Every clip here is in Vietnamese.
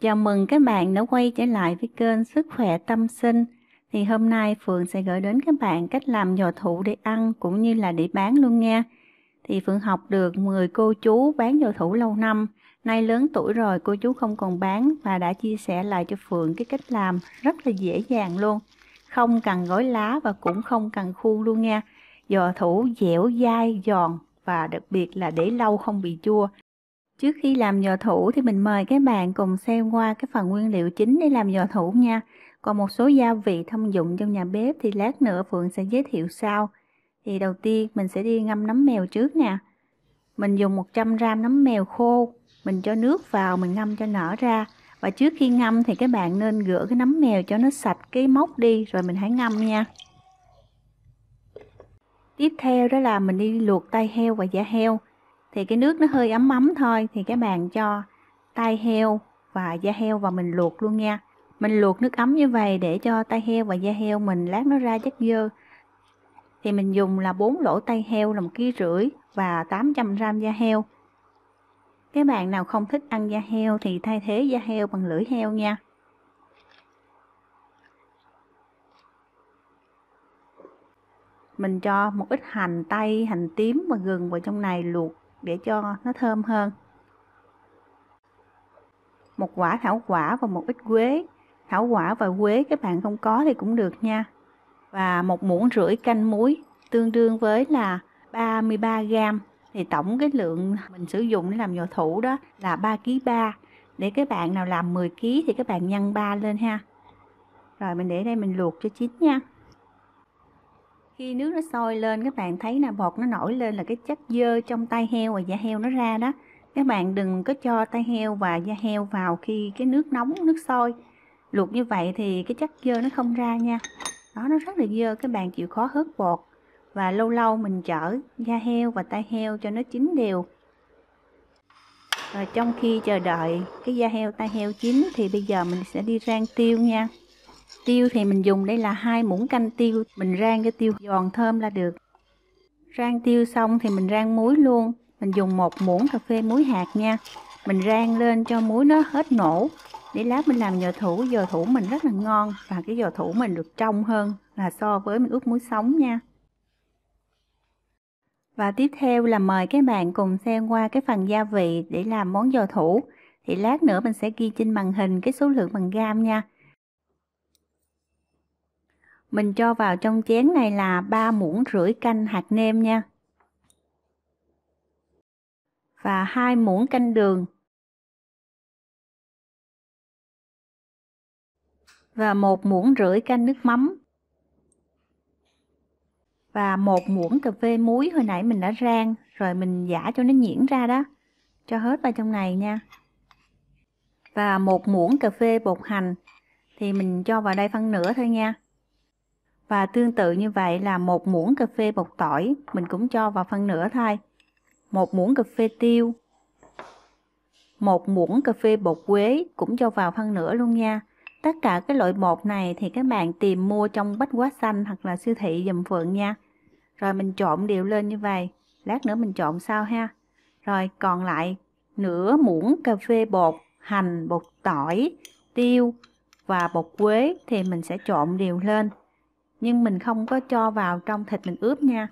Chào mừng các bạn đã quay trở lại với kênh Sức khỏe tâm sinh. Thì hôm nay Phượng sẽ gửi đến các bạn cách làm giò thủ để ăn cũng như là để bán luôn nha. Thì Phượng học được 10 cô chú bán giò thủ lâu năm. Nay lớn tuổi rồi cô chú không còn bán và đã chia sẻ lại cho Phượng cái cách làm rất là dễ dàng luôn. Không cần gói lá và cũng không cần khuôn luôn nha. Giò thủ dẻo dai giòn và đặc biệt là để lâu không bị chua Trước khi làm giò thủ thì mình mời các bạn cùng xem qua cái phần nguyên liệu chính để làm giò thủ nha. Còn một số gia vị thông dụng trong nhà bếp thì lát nữa Phượng sẽ giới thiệu sau. Thì đầu tiên mình sẽ đi ngâm nấm mèo trước nè. Mình dùng 100 g nấm mèo khô, mình cho nước vào mình ngâm cho nở ra. Và trước khi ngâm thì các bạn nên rửa cái nấm mèo cho nó sạch cái mốc đi rồi mình hãy ngâm nha. Tiếp theo đó là mình đi luộc tay heo và da heo thì cái nước nó hơi ấm ấm thôi thì các bạn cho tai heo và da heo và mình luộc luôn nha mình luộc nước ấm như vậy để cho tai heo và da heo mình lát nó ra chất dơ thì mình dùng là 4 lỗ tai heo là một ký rưỡi và 800 gram da heo các bạn nào không thích ăn da heo thì thay thế da heo bằng lưỡi heo nha mình cho một ít hành tây hành tím và gừng vào trong này luộc để cho nó thơm hơn một quả thảo quả và một ít quế thảo quả và quế các bạn không có thì cũng được nha và một muỗng rưỡi canh muối tương đương với là 33 gram thì tổng cái lượng mình sử dụng để làm nhồi thủ đó là 3 kg 3 để các bạn nào làm 10 kg thì các bạn nhân 3 lên ha rồi mình để đây mình luộc cho chín nha khi nước nó sôi lên các bạn thấy là bột nó nổi lên là cái chất dơ trong tay heo và da heo nó ra đó các bạn đừng có cho tay heo và da heo vào khi cái nước nóng nước sôi luộc như vậy thì cái chất dơ nó không ra nha đó nó rất là dơ các bạn chịu khó hớt bột và lâu lâu mình chở da heo và tay heo cho nó chín đều rồi trong khi chờ đợi cái da heo tay heo chín thì bây giờ mình sẽ đi rang tiêu nha Tiêu thì mình dùng đây là hai muỗng canh tiêu, mình rang cái tiêu giòn thơm là được. Rang tiêu xong thì mình rang muối luôn, mình dùng một muỗng cà phê muối hạt nha. Mình rang lên cho muối nó hết nổ, để lát mình làm giò thủ, giò thủ mình rất là ngon và cái giò thủ mình được trong hơn là so với mình ướp muối sống nha. Và tiếp theo là mời các bạn cùng xem qua cái phần gia vị để làm món giò thủ. Thì lát nữa mình sẽ ghi trên màn hình cái số lượng bằng gam nha. Mình cho vào trong chén này là 3 muỗng rưỡi canh hạt nêm nha. Và 2 muỗng canh đường. Và 1 muỗng rưỡi canh nước mắm. Và 1 muỗng cà phê muối hồi nãy mình đã rang rồi mình giả cho nó nhuyễn ra đó. Cho hết vào trong này nha. Và 1 muỗng cà phê bột hành thì mình cho vào đây phân nửa thôi nha và tương tự như vậy là một muỗng cà phê bột tỏi, mình cũng cho vào phân nửa thôi. Một muỗng cà phê tiêu, một muỗng cà phê bột quế cũng cho vào phân nửa luôn nha. Tất cả cái loại bột này thì các bạn tìm mua trong bách hóa xanh hoặc là siêu thị dùm Phượng nha. Rồi mình trộn đều lên như vậy, lát nữa mình trộn sao ha. Rồi còn lại nửa muỗng cà phê bột hành, bột tỏi, tiêu và bột quế thì mình sẽ trộn đều lên nhưng mình không có cho vào trong thịt mình ướp nha.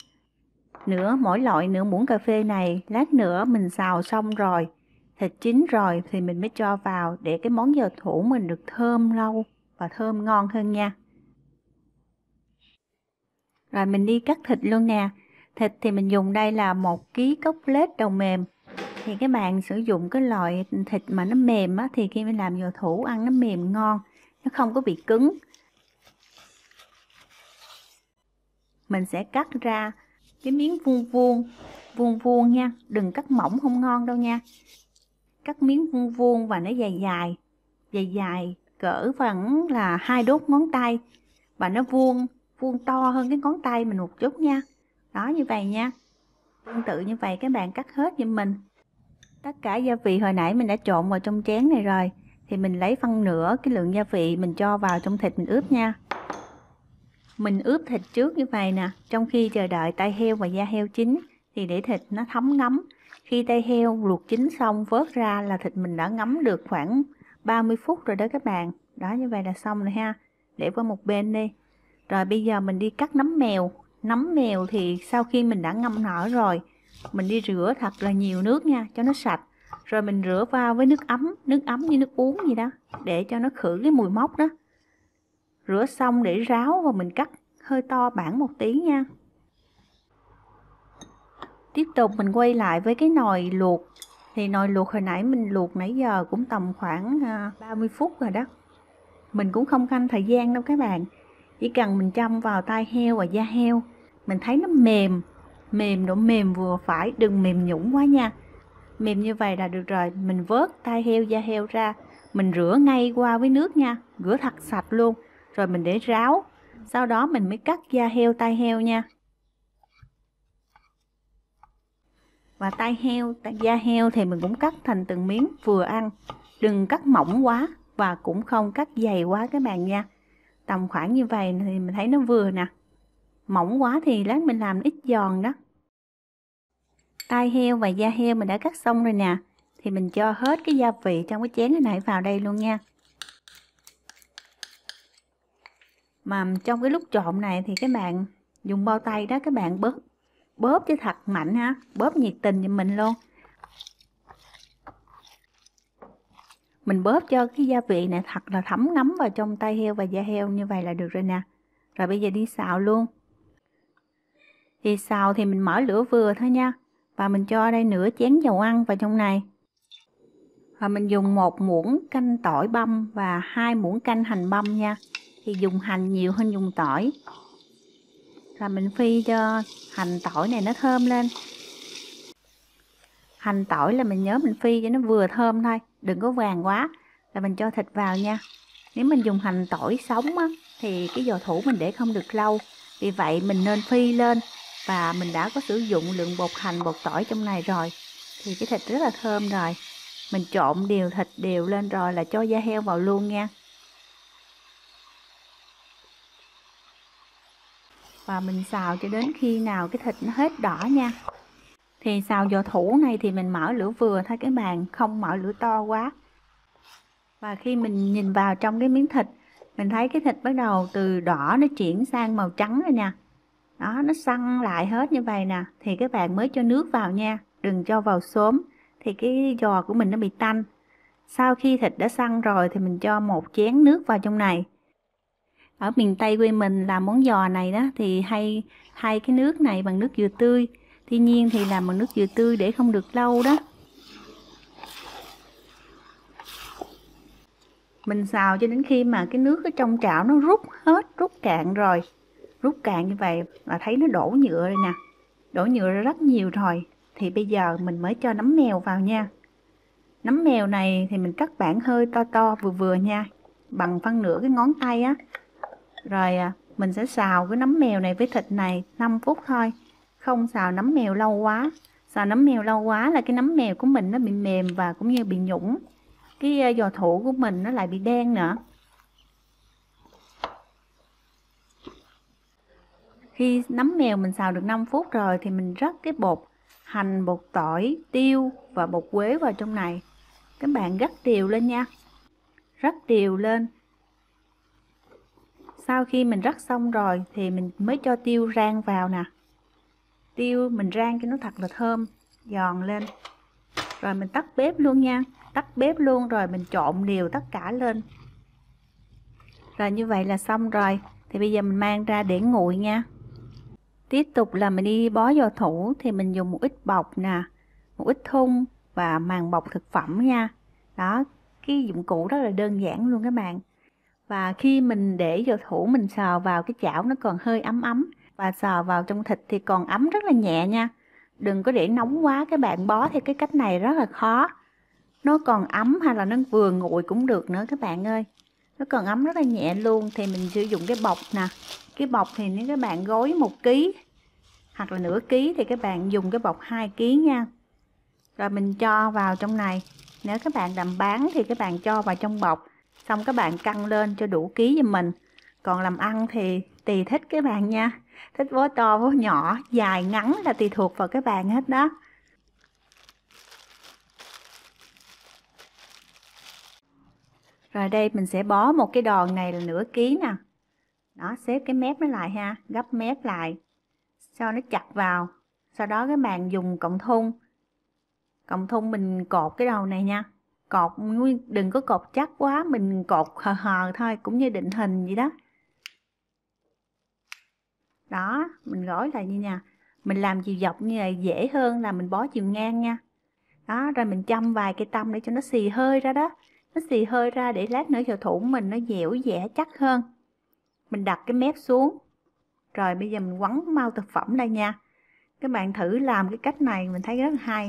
Nửa mỗi loại nửa muỗng cà phê này, lát nữa mình xào xong rồi, thịt chín rồi thì mình mới cho vào để cái món dầu thủ mình được thơm lâu và thơm ngon hơn nha. Rồi mình đi cắt thịt luôn nè. Thịt thì mình dùng đây là một ký cốc lết đầu mềm. Thì các bạn sử dụng cái loại thịt mà nó mềm á, thì khi mình làm dầu thủ ăn nó mềm ngon, nó không có bị cứng. mình sẽ cắt ra cái miếng vuông vuông vuông vuông nha đừng cắt mỏng không ngon đâu nha cắt miếng vuông vuông và nó dài dài dài dài cỡ vẫn là hai đốt ngón tay và nó vuông vuông to hơn cái ngón tay mình một chút nha đó như vậy nha tương tự như vậy các bạn cắt hết giùm mình tất cả gia vị hồi nãy mình đã trộn vào trong chén này rồi thì mình lấy phân nửa cái lượng gia vị mình cho vào trong thịt mình ướp nha mình ướp thịt trước như vậy nè trong khi chờ đợi tay heo và da heo chín thì để thịt nó thấm ngấm khi tay heo luộc chín xong vớt ra là thịt mình đã ngấm được khoảng 30 phút rồi đó các bạn đó như vậy là xong rồi ha để qua một bên đi rồi bây giờ mình đi cắt nấm mèo nấm mèo thì sau khi mình đã ngâm nở rồi mình đi rửa thật là nhiều nước nha cho nó sạch rồi mình rửa qua với nước ấm nước ấm như nước uống gì đó để cho nó khử cái mùi mốc đó rửa xong để ráo và mình cắt hơi to bản một tí nha tiếp tục mình quay lại với cái nồi luộc thì nồi luộc hồi nãy mình luộc nãy giờ cũng tầm khoảng 30 à, phút rồi đó mình cũng không canh thời gian đâu các bạn chỉ cần mình châm vào tai heo và da heo mình thấy nó mềm mềm độ mềm vừa phải đừng mềm nhũng quá nha mềm như vậy là được rồi mình vớt tai heo da heo ra mình rửa ngay qua với nước nha rửa thật sạch luôn rồi mình để ráo sau đó mình mới cắt da heo tai heo nha và tai heo da heo thì mình cũng cắt thành từng miếng vừa ăn đừng cắt mỏng quá và cũng không cắt dày quá các bạn nha tầm khoảng như vậy thì mình thấy nó vừa nè mỏng quá thì lát mình làm ít giòn đó tai heo và da heo mình đã cắt xong rồi nè thì mình cho hết cái gia vị trong cái chén này vào đây luôn nha mà trong cái lúc trộn này thì các bạn dùng bao tay đó các bạn bóp bóp cho thật mạnh ha bóp nhiệt tình cho mình luôn mình bóp cho cái gia vị này thật là thấm ngấm vào trong tay heo và da heo như vậy là được rồi nè rồi bây giờ đi xào luôn thì xào thì mình mở lửa vừa thôi nha và mình cho đây nửa chén dầu ăn vào trong này và mình dùng một muỗng canh tỏi băm và hai muỗng canh hành băm nha thì dùng hành nhiều hơn dùng tỏi rồi mình phi cho hành tỏi này nó thơm lên hành tỏi là mình nhớ mình phi cho nó vừa thơm thôi đừng có vàng quá là mình cho thịt vào nha nếu mình dùng hành tỏi sống á, thì cái giò thủ mình để không được lâu vì vậy mình nên phi lên và mình đã có sử dụng lượng bột hành bột tỏi trong này rồi thì cái thịt rất là thơm rồi mình trộn đều thịt đều lên rồi là cho da heo vào luôn nha và mình xào cho đến khi nào cái thịt nó hết đỏ nha thì xào giò thủ này thì mình mở lửa vừa thôi cái bàn không mở lửa to quá và khi mình nhìn vào trong cái miếng thịt mình thấy cái thịt bắt đầu từ đỏ nó chuyển sang màu trắng rồi nha đó nó săn lại hết như vậy nè thì các bạn mới cho nước vào nha đừng cho vào sớm thì cái giò của mình nó bị tanh sau khi thịt đã săn rồi thì mình cho một chén nước vào trong này ở miền Tây quê mình làm món giò này đó thì hay hay cái nước này bằng nước dừa tươi tuy nhiên thì làm bằng nước dừa tươi để không được lâu đó mình xào cho đến khi mà cái nước ở trong chảo nó rút hết rút cạn rồi rút cạn như vậy là thấy nó đổ nhựa rồi nè đổ nhựa ra rất nhiều rồi thì bây giờ mình mới cho nấm mèo vào nha nấm mèo này thì mình cắt bản hơi to to vừa vừa nha bằng phân nửa cái ngón tay á rồi à, mình sẽ xào cái nấm mèo này với thịt này 5 phút thôi không xào nấm mèo lâu quá xào nấm mèo lâu quá là cái nấm mèo của mình nó bị mềm và cũng như bị nhũng cái à, giò thủ của mình nó lại bị đen nữa khi nấm mèo mình xào được 5 phút rồi thì mình rắc cái bột hành bột tỏi tiêu và bột quế vào trong này các bạn rắc đều lên nha rắc đều lên sau khi mình rắc xong rồi thì mình mới cho tiêu rang vào nè tiêu mình rang cho nó thật là thơm giòn lên rồi mình tắt bếp luôn nha tắt bếp luôn rồi mình trộn đều tất cả lên rồi như vậy là xong rồi thì bây giờ mình mang ra để nguội nha tiếp tục là mình đi bó vào thủ thì mình dùng một ít bọc nè một ít thun và màng bọc thực phẩm nha đó cái dụng cụ rất là đơn giản luôn các bạn và khi mình để vào thủ mình sờ vào cái chảo nó còn hơi ấm ấm và sờ vào trong thịt thì còn ấm rất là nhẹ nha đừng có để nóng quá các bạn bó thì cái cách này rất là khó nó còn ấm hay là nó vừa nguội cũng được nữa các bạn ơi nó còn ấm rất là nhẹ luôn thì mình sử dụng cái bọc nè cái bọc thì nếu các bạn gói một ký hoặc là nửa ký thì các bạn dùng cái bọc 2 ký nha rồi mình cho vào trong này nếu các bạn làm bán thì các bạn cho vào trong bọc xong các bạn căng lên cho đủ ký giùm mình còn làm ăn thì tùy thích các bạn nha thích vố to vố nhỏ dài ngắn là tùy thuộc vào các bạn hết đó rồi đây mình sẽ bó một cái đòn này là nửa ký nè đó xếp cái mép nó lại ha gấp mép lại cho nó chặt vào sau đó các bạn dùng cộng thun cộng thun mình cột cái đầu này nha cột đừng có cột chắc quá mình cột hờ hờ thôi cũng như định hình vậy đó đó mình gói lại như nè mình làm chiều dọc như này dễ hơn là mình bó chiều ngang nha đó rồi mình châm vài cây tâm để cho nó xì hơi ra đó nó xì hơi ra để lát nữa vào thủ mình nó dẻo dẻ chắc hơn mình đặt cái mép xuống rồi bây giờ mình quấn mau thực phẩm đây nha các bạn thử làm cái cách này mình thấy rất hay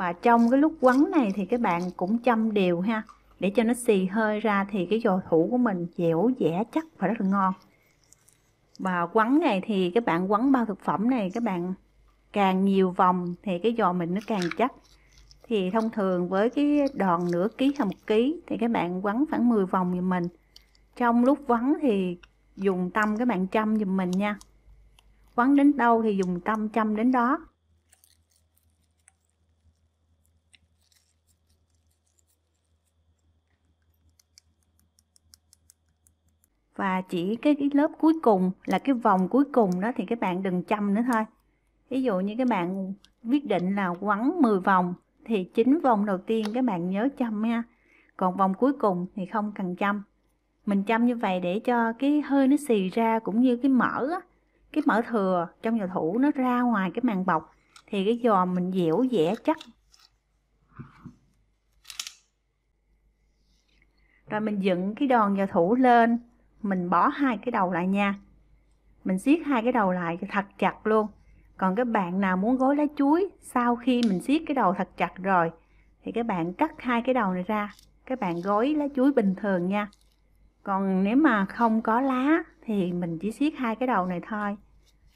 và trong cái lúc quấn này thì các bạn cũng châm đều ha để cho nó xì hơi ra thì cái giò thủ của mình dẻo dẻ chắc và rất là ngon và quấn này thì các bạn quấn bao thực phẩm này các bạn càng nhiều vòng thì cái giò mình nó càng chắc thì thông thường với cái đòn nửa ký hay một ký thì các bạn quấn khoảng 10 vòng giùm mình trong lúc quấn thì dùng tâm các bạn chăm giùm mình nha quấn đến đâu thì dùng tâm chăm đến đó và chỉ cái, cái lớp cuối cùng là cái vòng cuối cùng đó thì các bạn đừng chăm nữa thôi ví dụ như các bạn quyết định là quắn 10 vòng thì chín vòng đầu tiên các bạn nhớ chăm nha còn vòng cuối cùng thì không cần chăm mình chăm như vậy để cho cái hơi nó xì ra cũng như cái mỡ cái mỡ thừa trong dầu thủ nó ra ngoài cái màng bọc thì cái giò mình dẻo dẻ chắc rồi mình dựng cái đòn dò thủ lên mình bỏ hai cái đầu lại nha mình siết hai cái đầu lại thật chặt luôn còn các bạn nào muốn gói lá chuối sau khi mình siết cái đầu thật chặt rồi thì các bạn cắt hai cái đầu này ra các bạn gói lá chuối bình thường nha còn nếu mà không có lá thì mình chỉ siết hai cái đầu này thôi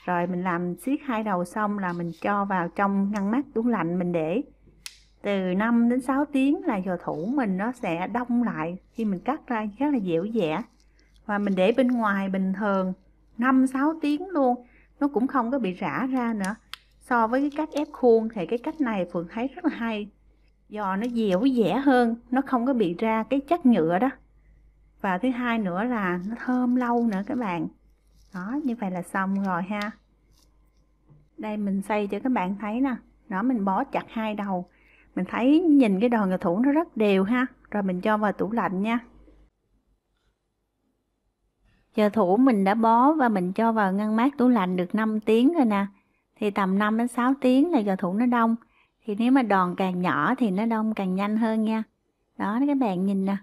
rồi mình làm siết hai đầu xong là mình cho vào trong ngăn mát tủ lạnh mình để từ 5 đến 6 tiếng là giò thủ mình nó sẽ đông lại khi mình cắt ra rất là dẻo dẻ và mình để bên ngoài bình thường 5-6 tiếng luôn nó cũng không có bị rã ra nữa so với cái cách ép khuôn thì cái cách này Phượng thấy rất là hay do nó dẻo dẻ hơn nó không có bị ra cái chất nhựa đó và thứ hai nữa là nó thơm lâu nữa các bạn đó như vậy là xong rồi ha đây mình xây cho các bạn thấy nè đó mình bó chặt hai đầu mình thấy nhìn cái đòn nghệ thủ nó rất đều ha rồi mình cho vào tủ lạnh nha giờ thủ mình đã bó và mình cho vào ngăn mát tủ lạnh được 5 tiếng rồi nè thì tầm 5 đến 6 tiếng là giò thủ nó đông thì nếu mà đòn càng nhỏ thì nó đông càng nhanh hơn nha đó các bạn nhìn nè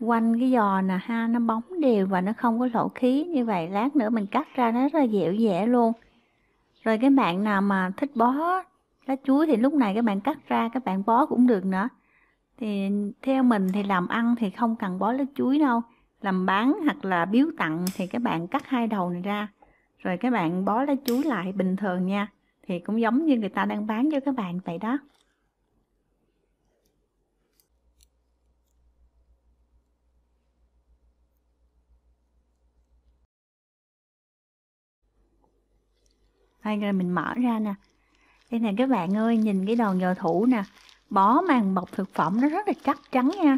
quanh cái giò nè ha nó bóng đều và nó không có lỗ khí như vậy lát nữa mình cắt ra nó rất là dẻo dẻ luôn rồi các bạn nào mà thích bó lá chuối thì lúc này các bạn cắt ra các bạn bó cũng được nữa thì theo mình thì làm ăn thì không cần bó lá chuối đâu làm bán hoặc là biếu tặng thì các bạn cắt hai đầu này ra rồi các bạn bó lá chuối lại bình thường nha thì cũng giống như người ta đang bán cho các bạn vậy đó đây rồi mình mở ra nè đây nè các bạn ơi nhìn cái đòn giò thủ nè bó màng bọc thực phẩm nó rất là chắc chắn nha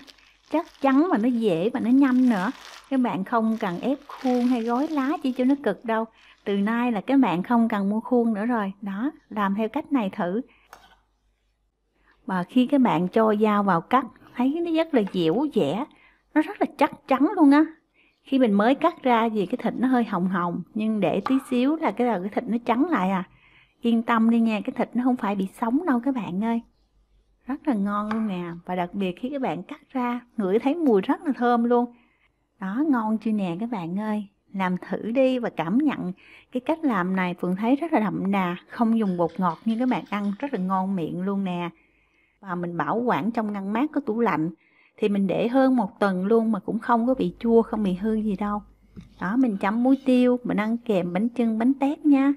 chắc chắn mà nó dễ mà nó nhanh nữa các bạn không cần ép khuôn hay gói lá chỉ cho nó cực đâu từ nay là các bạn không cần mua khuôn nữa rồi đó làm theo cách này thử và khi các bạn cho dao vào cắt thấy nó rất là dẻo dẻ nó rất là chắc chắn luôn á khi mình mới cắt ra thì cái thịt nó hơi hồng hồng nhưng để tí xíu là cái là cái thịt nó trắng lại à yên tâm đi nha cái thịt nó không phải bị sống đâu các bạn ơi rất là ngon luôn nè và đặc biệt khi các bạn cắt ra ngửi thấy mùi rất là thơm luôn đó ngon chưa nè các bạn ơi làm thử đi và cảm nhận cái cách làm này phượng thấy rất là đậm đà không dùng bột ngọt như các bạn ăn rất là ngon miệng luôn nè và mình bảo quản trong ngăn mát của tủ lạnh thì mình để hơn một tuần luôn mà cũng không có bị chua không bị hư gì đâu đó mình chấm muối tiêu mình ăn kèm bánh trưng bánh tét nha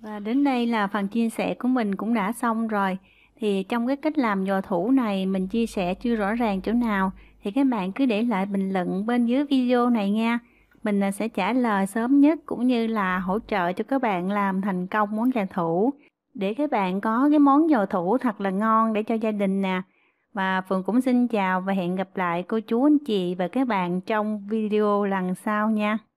và đến đây là phần chia sẻ của mình cũng đã xong rồi thì trong cái cách làm dò thủ này mình chia sẻ chưa rõ ràng chỗ nào thì các bạn cứ để lại bình luận bên dưới video này nha mình à, sẽ trả lời sớm nhất cũng như là hỗ trợ cho các bạn làm thành công món dò thủ để các bạn có cái món dò thủ thật là ngon để cho gia đình nè và Phượng cũng xin chào và hẹn gặp lại cô chú anh chị và các bạn trong video lần sau nha